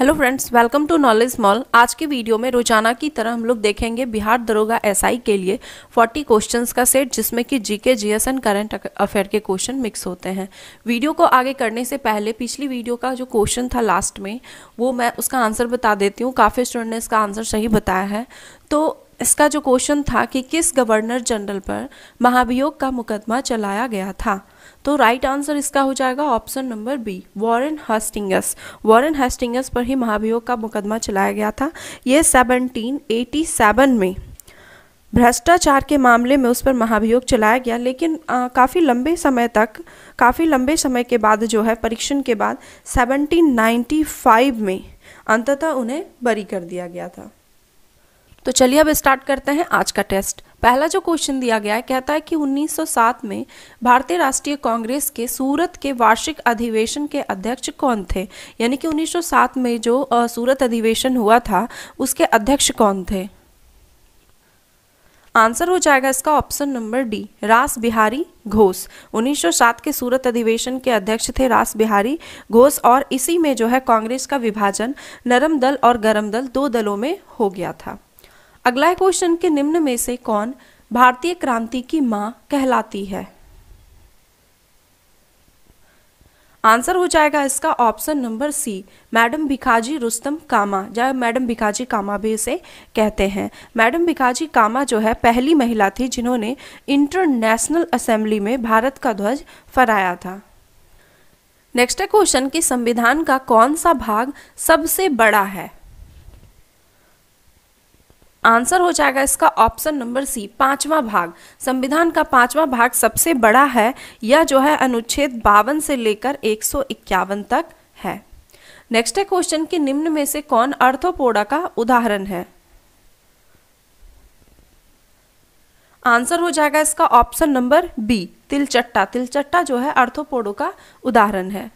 hello friends welcome to Knowledge Mall आज के video में रोजाना की तरह हम लोग देखेंगे बिहार दरोगा एसआई के लिए 40 क्वेश्चंस का सेट जिसमें कि GK's and current affair के क्वेश्चन मिक्स होते हैं वीडियो को आगे करने से पहले पिछली वीडियो का जो क्वेश्चन था लास्ट में वो मैं उसका आंसर बता देती हूँ काफ़ी स्टूडेंट ने इसका आंसर सही बताया है तो इसका जो क्वेश्चन था कि किस गवर्नर जनरल पर महाभियोग का मुकदमा चलाया गया था तो राइट आंसर इसका हो जाएगा option number B Warren Hastings Warren Hastings पर ही महाभियोग का मुकदमा चलाया गया था ये 1787 में भ्रष्टाचार के मामले में उस पर महाभियोग चलाया गया लेकिन काफ़ी लंबे समय तक काफ़ी लंबे समय के बाद जो है परीक्षण के बाद 1795 में अंततः उन्हें बरी कर दिया गया था तो चलिए अब स्टार्ट करते हैं आज का टेस्ट पहला जो क्वेश्चन दिया गया है कहता है कि 1907 में भारतीय राष्ट्रीय कांग्रेस के सूरत के वार्षिक अधिवेशन के अध्यक्ष कौन थे यानी कि 1907 में जो सूरत अधिवेशन हुआ था उसके अध्यक्ष कौन थे आंसर हो जाएगा इसका ऑप्शन नंबर डी रास बिहारी घोष 1907 के सूरत अधिवेशन के अध्यक्ष थे रास बिहारी घोष और इसी में जो है कांग्रेस का विभाजन नरम दल और गरम दल दो दलों में हो गया था अगला क्वेश्चन के निम्न में से कौन भारतीय क्रांति की मां कहलाती है आंसर हो जाएगा इसका option number C madam Bhikaji Rustam Cama या मैडम भिखाजी कामा भी इसे कहते हैं मैडम भिखाजी कामा जो है पहली महिला थी जिन्होंने इंटरनेशनल असेंबली में भारत का ध्वज फहराया था नेक्स्ट क्वेश्चन कि संविधान का कौन सा भाग सबसे बड़ा है आंसर हो जाएगा इसका ऑप्शन नंबर सी पांचवा भाग संविधान का पांचवा भाग सबसे बड़ा है यह जो है अनुच्छेद बावन से लेकर एक तक है नेक्स्ट है क्वेश्चन कि निम्न में से कौन अर्थोपोडा का उदाहरण है आंसर हो जाएगा इसका ऑप्शन नंबर बी तिलचट्टा तिलचट्टा जो है अर्थोपोडो का उदाहरण है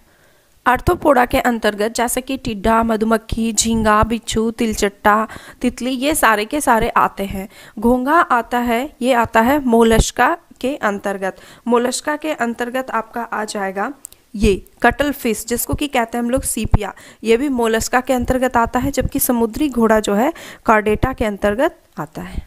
आर्थोपोडा के अंतर्गत जैसे कि टिड्डा मधुमक्खी झींगा बिच्छू तिलचट्टा तितली ये सारे के सारे आते हैं घोंगा आता है ये आता है मोलस्का के अंतर्गत मोलस्का के अंतर्गत आपका आ जाएगा ये कटल फिश जिसको कि कहते हैं हम लोग सीपिया ये भी मोलस्का के अंतर्गत आता है जबकि समुद्री घोड़ा जो है कार्डेटा के अंतर्गत आता है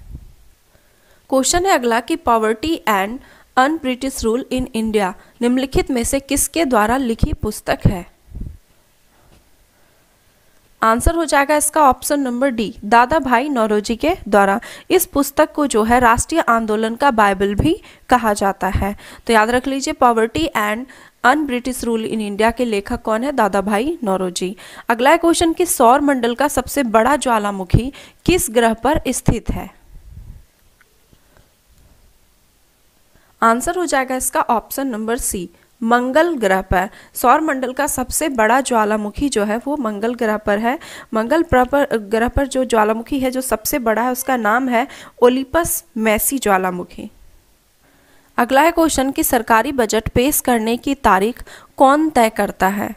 क्वेश्चन है अगला कि poverty and un British rule in India निम्नलिखित में से किसके द्वारा लिखी पुस्तक है आंसर हो जाएगा इसका ऑप्शन नंबर डी दादा भाई नौरोजी के द्वारा इस पुस्तक को जो है राष्ट्रीय आंदोलन का बाइबल भी कहा जाता है तो याद रख लीजिए poverty and un British rule in India के लेखक कौन है दादा भाई नौरोजी अगला क्वेश्चन कि सौर मंडल का सबसे बड़ा ज्वालामुखी किस ग्रह पर स्थित है आंसर हो जाएगा इसका ऑप्शन नंबर सी मंगल ग्रह पर सौर मंडल का सबसे बड़ा ज्वालामुखी जो है वो मंगल ग्रह पर है मंगल ग्रह पर जो ज्वालामुखी है जो सबसे बड़ा है उसका नाम है ओलिपस मैसी ज्वालामुखी अगला है क्वेश्चन कि सरकारी बजट पेश करने की तारीख कौन तय करता है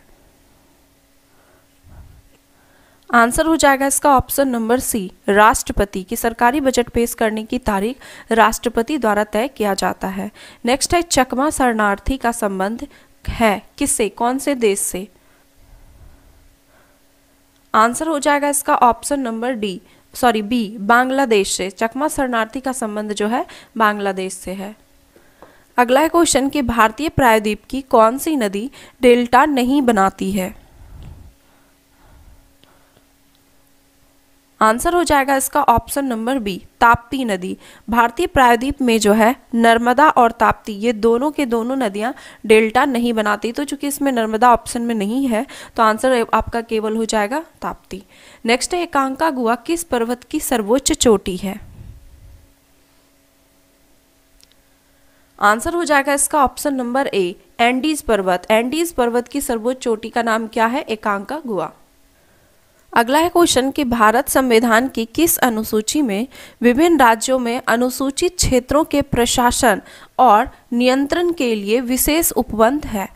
आंसर हो जाएगा इसका ऑप्शन नंबर सी राष्ट्रपति की सरकारी बजट पेश करने की तारीख राष्ट्रपति द्वारा तय किया जाता है नेक्स्ट है चकमा शरणार्थी का संबंध है किससे कौन से देश से आंसर हो जाएगा इसका option number D sorry B Bangladesh से चकमा शरणार्थी का संबंध जो है बांग्लादेश से है अगला क्वेश्चन कि भारतीय प्रायद्वीप की कौन सी नदी डेल्टा नहीं बनाती है आंसर हो जाएगा इसका ऑप्शन नंबर बी ताप्ती नदी भारतीय प्रायद्वीप में जो है नर्मदा और ताप्ती ये दोनों के दोनों नदियां डेल्टा नहीं बनाती तो चूंकि इसमें नर्मदा ऑप्शन में नहीं है तो आंसर आपका केवल हो जाएगा ताप्ती नेक्स्ट है एकांका गुआ किस पर्वत की सर्वोच्च चोटी है आंसर हो जाएगा इसका ऑप्शन नंबर ए एंडीज पर्वत एंडीज पर्वत की सर्वोच्च चोटी का नाम क्या है एकांका गुआ अगला है क्वेश्चन कि भारत संविधान की किस अनुसूची में विभिन्न राज्यों में अनुसूचित क्षेत्रों के प्रशासन और नियंत्रण के लिए विशेष उपबंध है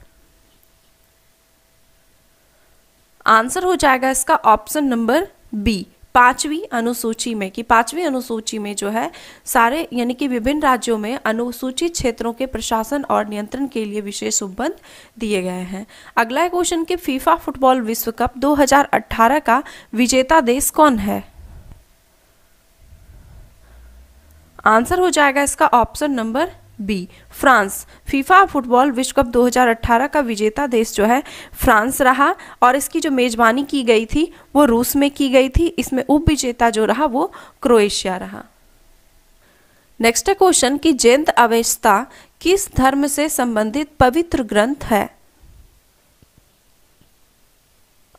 आंसर हो जाएगा इसका ऑप्शन नंबर बी पांचवी अनुसूची में कि पांचवी अनुसूची में जो है सारे यानी कि विभिन्न राज्यों में अनुसूचित क्षेत्रों के प्रशासन और नियंत्रण के लिए विशेष उपबंध दिए गए हैं अगला क्वेश्चन कि फीफा फुटबॉल विश्व कप 2018 का विजेता देश कौन है आंसर हो जाएगा इसका option number B France FIFA football विश्व कप 2018 का विजेता देश जो है फ्रांस रहा और इसकी जो मेज़बानी की गई थी वो रूस में की गई थी इसमें उप विजेता जो रहा वो क्रोएशिया रहा नेक्स्ट क्वेश्चन कि जैंत अवेस्ता किस धर्म से संबंधित पवित्र ग्रंथ है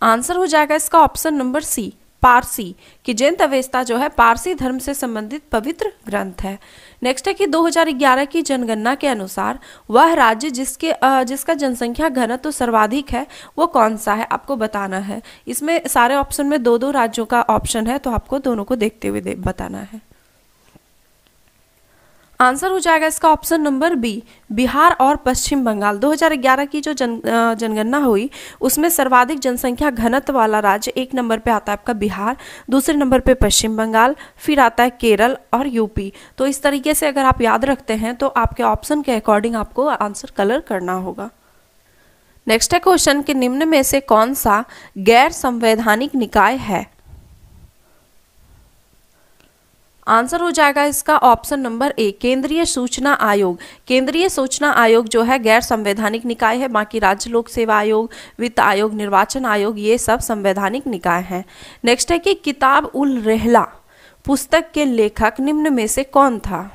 आंसर हो जाएगा इसका ऑप्शन नंबर सी पारसी कि जैन अवेस्ता जो है पारसी धर्म से संबंधित पवित्र ग्रंथ है नेक्स्ट है कि 2011 की जनगणना के अनुसार वह राज्य जिसके जिसका जनसंख्या घनत्व तो सर्वाधिक है वो कौन सा है आपको बताना है इसमें सारे ऑप्शन में दो दो राज्यों का ऑप्शन है तो आपको दोनों को देखते हुए बताना है आंसर हो जाएगा इसका ऑप्शन नंबर बी बिहार और पश्चिम बंगाल 2011 की जो जन जनगणना हुई उसमें सर्वाधिक जनसंख्या घनत्व वाला राज्य एक नंबर पे आता है आपका बिहार दूसरे नंबर पे पश्चिम बंगाल फिर आता है केरल और यूपी तो इस तरीके से अगर आप याद रखते हैं तो आपके ऑप्शन के अकॉर्डिंग आपको आंसर कलर करना होगा नेक्स्ट है क्वेश्चन कि निम्न में से कौन सा गैर संवैधानिक निकाय है आंसर हो जाएगा इसका ऑप्शन नंबर ए केंद्रीय सूचना आयोग केंद्रीय सूचना आयोग जो है गैर संवैधानिक निकाय है बाकी राज्य लोक सेवा आयोग वित्त आयोग निर्वाचन आयोग ये सब संवैधानिक निकाय हैं नेक्स्ट है कि किताब उल रेहला पुस्तक के लेखक निम्न में से कौन था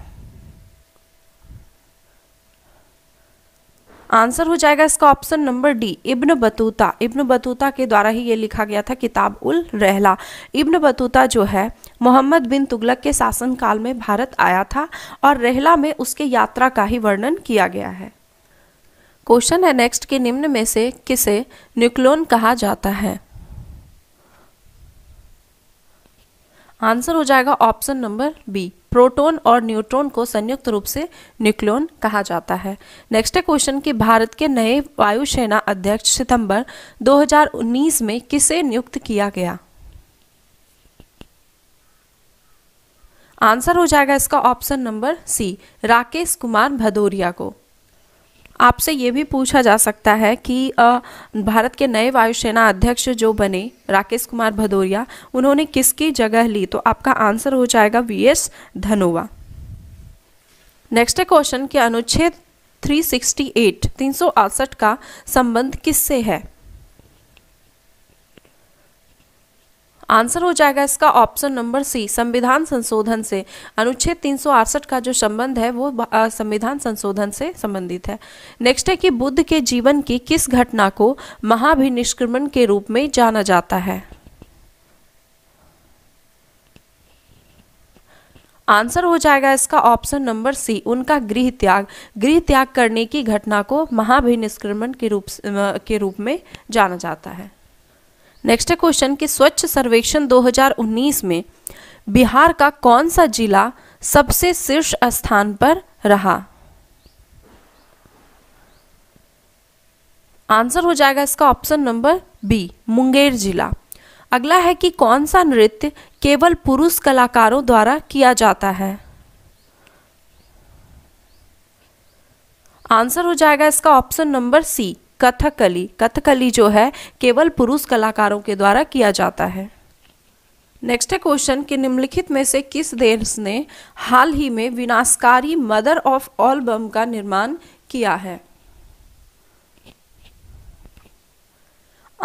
आंसर हो जाएगा इसका option number D Ibn Battuta Ibn Battuta के द्वारा ही ये लिखा गया था किताब उल रहला इब्न बतूता जो है मोहम्मद बिन तुगलक के शासनकाल में भारत आया था और रहला में उसके यात्रा का ही वर्णन किया गया है क्वेश्चन है नेक्स्ट के निम्न में से किसे न्यूक्लोन कहा जाता है आंसर हो जाएगा ऑप्शन नंबर बी प्रोटॉन और न्यूट्रॉन को संयुक्त रूप से न्यूक्लियन कहा जाता है नेक्स्ट क्वेश्चन कि भारत के नए वायुसेना अध्यक्ष सितंबर 2019 में किसे नियुक्त किया गया आंसर हो जाएगा इसका option number C Rakesh Kumar Bhadauria को आपसे ये भी पूछा जा सकता है कि भारत के नए वायुसेना अध्यक्ष जो बने राकेश कुमार भदौरिया उन्होंने किसकी जगह ली तो आपका आंसर हो जाएगा V S Dhanoa next question के अनुच्छेद 368 368 का संबंध किससे है आंसर हो जाएगा इसका ऑप्शन नंबर सी संविधान संशोधन से अनुच्छेद तीन का जो संबंध है वो संविधान संशोधन से संबंधित है नेक्स्ट है कि बुद्ध के जीवन की किस घटना को महाभिनिष्क्रमण के रूप में जाना जाता है आंसर हो जाएगा इसका ऑप्शन नंबर सी उनका गृह त्याग गृह त्याग करने की घटना को महाभिनिष्क्रमण के रूप के रूप में जाना जाता है नेक्स्ट क्वेश्चन कि स्वच्छ सर्वेक्षण 2019 में बिहार का कौन सा जिला सबसे शीर्ष स्थान पर रहा आंसर हो जाएगा इसका ऑप्शन नंबर बी मुंगेर जिला अगला है कि कौन सा नृत्य केवल पुरुष कलाकारों द्वारा किया जाता है आंसर हो जाएगा इसका option number C Kathakali Kathakali जो है केवल पुरुष कलाकारों के द्वारा किया जाता है नेक्स्ट है क्वेश्चन कि निम्नलिखित में से किस देश ने हाल ही में विनाशकारी मदर ऑफ ऑल बम का निर्माण किया है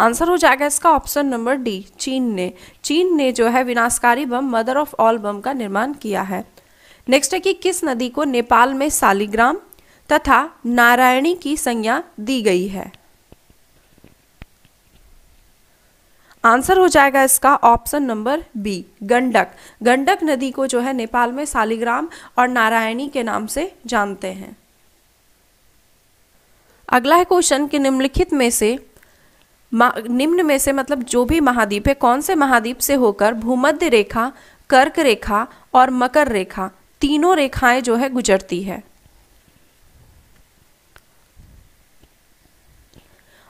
आंसर हो जाएगा इसका ऑप्शन नंबर डी चीन ने चीन ने जो है विनाशकारी bomb mother of all bomb का निर्माण किया है नेक्स्ट है कि किस नदी को नेपाल में सालिग्राम तथा नारायणी की संज्ञा दी गई है आंसर हो जाएगा इसका option number B Gandak Gandak नदी को जो है नेपाल में सालिग्राम और नारायणी के नाम से जानते हैं अगला है क्वेश्चन कि निम्नलिखित में से निम्न में से मतलब जो भी महाद्वीप है कौन से महाद्वीप से होकर भूमध्य रेखा कर्क रेखा और मकर रेखा तीनों रेखाएं जो है गुजरती है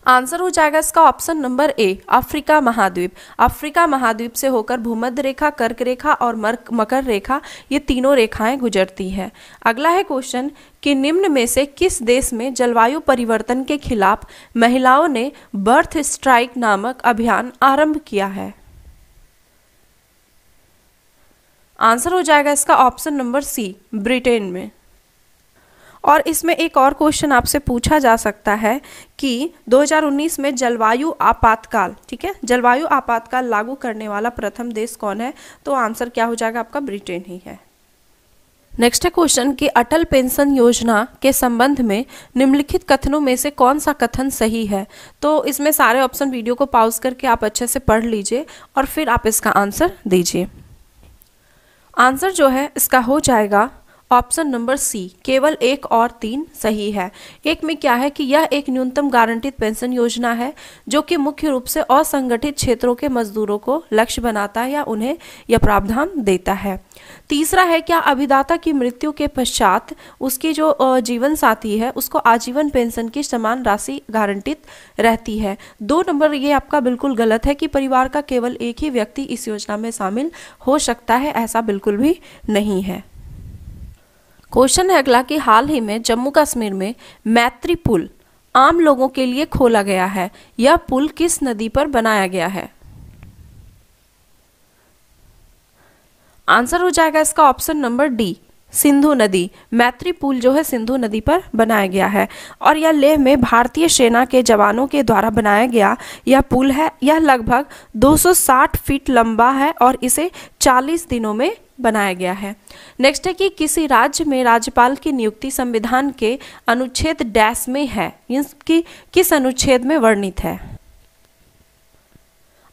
आंसर हो जाएगा इसका ऑप्शन नंबर ए अफ्रीका महाद्वीप अफ्रीका महाद्वीप से होकर भूमध्य रेखा कर्क रेखा और मकर रेखा ये तीनों रेखाएं गुजरती है अगला है क्वेश्चन कि निम्न में से किस देश में जलवायु परिवर्तन के खिलाफ महिलाओं ने बर्थ स्ट्राइक नामक अभियान आरंभ किया है आंसर हो जाएगा इसका ऑप्शन नंबर सी ब्रिटेन में और इसमें एक और क्वेश्चन आपसे पूछा जा सकता है कि 2019 में जलवायु आपातकाल ठीक है जलवायु आपातकाल लागू करने वाला प्रथम देश कौन है तो आंसर क्या हो जाएगा आपका ब्रिटेन ही है नेक्स्ट है क्वेश्चन कि अटल पेंशन योजना के संबंध में निम्नलिखित कथनों में से कौन सा कथन सही है तो इसमें सारे ऑप्शन वीडियो को पॉज करके आप अच्छे से पढ़ लीजिए और फिर आप इसका आंसर दीजिए आंसर जो है इसका हो जाएगा ऑप्शन नंबर सी केवल एक और तीन सही है एक में क्या है कि यह एक न्यूनतम गारंटित पेंशन योजना है जो कि मुख्य रूप से असंगठित क्षेत्रों के मजदूरों को लक्ष्य बनाता है या उन्हें यह प्रावधान देता है तीसरा है क्या अभिदाता की मृत्यु के पश्चात उसकी जो जीवन साथी है उसको आजीवन पेंशन की समान राशि गारंटित रहती है दो नंबर ये आपका बिल्कुल गलत है कि परिवार का केवल एक ही व्यक्ति इस योजना में शामिल हो सकता है ऐसा बिल्कुल भी नहीं है क्वेश्चन है अगला कि हाल ही में जम्मू कश्मीर में मैत्री पुल आम लोगों के लिए खोला गया है यह पुल किस नदी पर बनाया गया है आंसर हो जाएगा इसका ऑप्शन नंबर डी सिंधु नदी मैत्री पुल जो है सिंधु नदी पर बनाया गया है और यह लेह में भारतीय सेना के जवानों के द्वारा बनाया गया यह पुल है यह लगभग 260 फीट लंबा है और इसे 40 दिनों में बनाया गया है नेक्स्ट है कि किसी राज्य में राज्यपाल की नियुक्ति संविधान के अनुच्छेद डैश में है इसकी किस अनुच्छेद में वर्णित है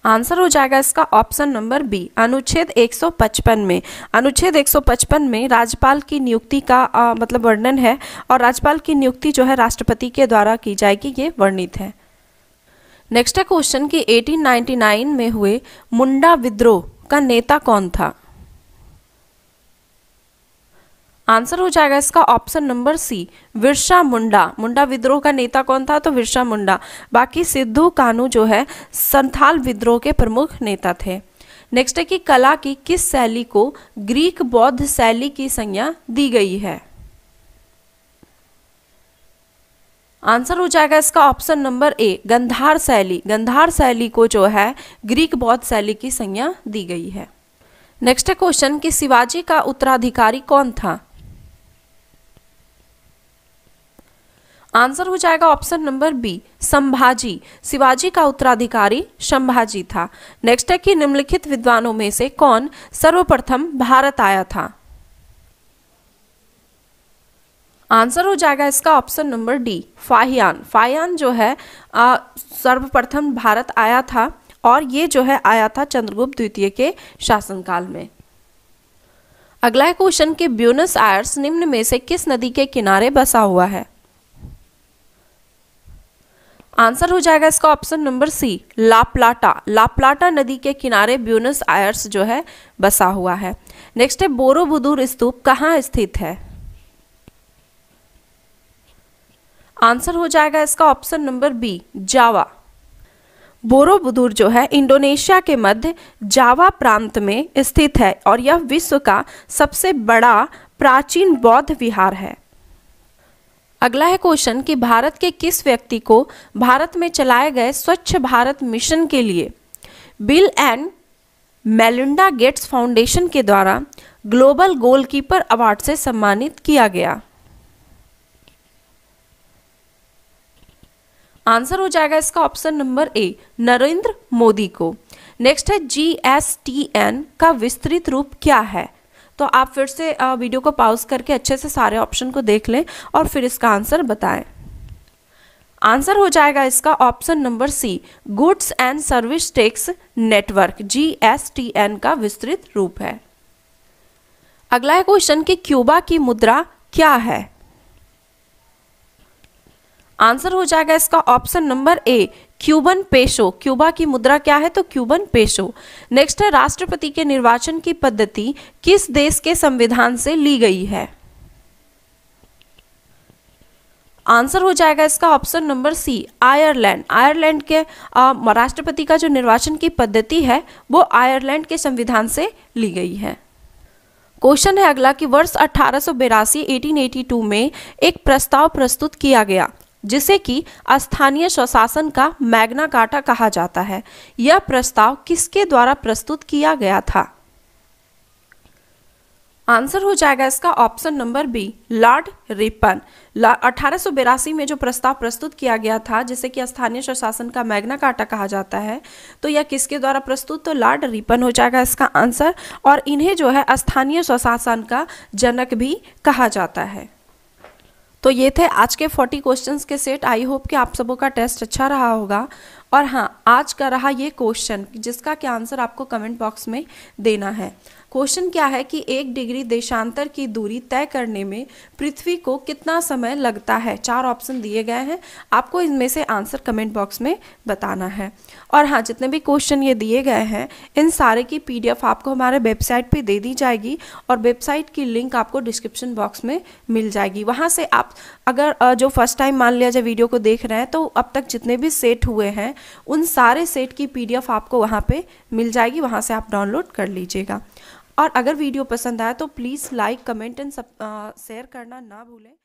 आंसर हो जाएगा इसका ऑप्शन नंबर बी अनुच्छेद 155 में अनुच्छेद 155 में राज्यपाल की नियुक्ति का आ, मतलब वर्णन है और राज्यपाल की नियुक्ति जो है राष्ट्रपति के द्वारा की जाएगी ये वर्णित है नेक्स्ट है क्वेश्चन कि 1899 में हुए मुंडा विद्रोह का नेता कौन था आंसर हो जाएगा इसका option number C Birsa Munda Munda विद्रोह का नेता कौन था तो विरसा मुंडा बाकी सिद्धू कानू जो है संथाल विद्रोह के प्रमुख नेता थे नेक्स्ट है कि कला की किस शैली को ग्रीक बौद्ध शैली की संज्ञा दी गई है आंसर हो जाएगा इसका ऑप्शन नंबर ए गंधार शैली गंधार शैली को जो है ग्रीक बौद्ध शैली की संज्ञा दी गई है नेक्स्ट क्वेश्चन कि शिवाजी का उत्तराधिकारी कौन था आंसर हो जाएगा option number B Sambhaji Shivaji का उत्तराधिकारी संभाजी था नेक्स्ट है कि निम्नलिखित विद्वानों में से कौन सर्वप्रथम भारत आया था आंसर हो जाएगा इसका option number D Fahien Fahien जो है सर्वप्रथम भारत आया था और ये जो है आया था चंद्रगुप्त द्वितीय के शासनकाल में अगला क्वेश्चन के ब्यूनस आयर्स निम्न में से किस नदी के किनारे बसा हुआ है आंसर हो जाएगा इसका option number C La Plata La Plata नदी के किनारे ब्यूनस आयर्स जो है बसा हुआ है नेक्स्ट है बोरोबुदूर स्तूप कहाँ स्थित है आंसर हो जाएगा इसका option number B Java Borobudur जो है इंडोनेशिया के मध्य जावा प्रांत में स्थित है और यह विश्व का सबसे बड़ा प्राचीन बौद्ध विहार है अगला है क्वेश्चन कि भारत के किस व्यक्ति को भारत में चलाए गए स्वच्छ भारत मिशन के लिए Bill and Melinda Gates foundation के द्वारा ग्लोबल गोलकीपर अवार्ड से सम्मानित किया गया आंसर हो जाएगा इसका option number A Narendra Modi को नेक्स्ट है जी एस टी एन का विस्तृत रूप क्या है तो आप फिर से वीडियो को पॉज करके अच्छे से सारे ऑप्शन को देख लें और फिर इसका आंसर बताएं आंसर हो जाएगा इसका option number C goods and service tax network G S T N का विस्तृत रूप है अगला है क्वेश्चन कि क्यूबा की मुद्रा क्या है आंसर हो जाएगा इसका option number A Cuban peso Cuba की मुद्रा क्या है तो क्यूबन पेशो नेक्स्ट है राष्ट्रपति के निर्वाचन की पद्धति किस देश के संविधान से ली गई है आंसर हो जाएगा इसका option number C Ireland Ireland के राष्ट्रपति का जो निर्वाचन की पद्धति है वो आयरलैंड के संविधान से ली गई है क्वेश्चन है अगला कि वर्ष अठारह सौ में एक प्रस्ताव प्रस्तुत किया गया जिसे कि स्थानीय स्वशासन का मैग्ना काटा कहा जाता है यह प्रस्ताव किसके द्वारा प्रस्तुत किया गया था आंसर हो जाएगा इसका option number B Lord Ripon अठारह में जो प्रस्ताव प्रस्तुत किया गया था जिसे कि स्थानीय स्वशासन का मैग्ना काटा कहा जाता है तो यह किसके द्वारा प्रस्तुत तो लॉर्ड रिपन हो जाएगा इसका आंसर और इन्हें जो है स्थानीय स्वशासन का जनक भी कहा जाता है तो ये थे आज के 40 क्वेश्चंस के सेट आई होप कि आप सबों का टेस्ट अच्छा रहा होगा और हाँ आज का रहा ये क्वेश्चन जिसका क्या आंसर आपको कमेंट बॉक्स में देना है क्वेश्चन क्या है कि एक डिग्री देशांतर की दूरी तय करने में पृथ्वी को कितना समय लगता है चार ऑप्शन दिए गए हैं आपको इनमें से आंसर कमेंट बॉक्स में बताना है और हाँ जितने भी क्वेश्चन ये दिए गए हैं इन सारे की पीडीएफ आपको हमारे वेबसाइट पे दे दी जाएगी और वेबसाइट की लिंक आपको डिस्क्रिप्शन बॉक्स में मिल जाएगी वहाँ से आप अगर जो फर्स्ट टाइम मान लिया जाए वीडियो को देख रहे हैं तो अब तक जितने भी सेट हुए हैं उन सारे सेट की पीडीएफ आपको वहाँ पे मिल जाएगी वहाँ से आप डाउनलोड कर लीजिएगा और अगर वीडियो पसंद आया तो please like comment and share करना ना भूलें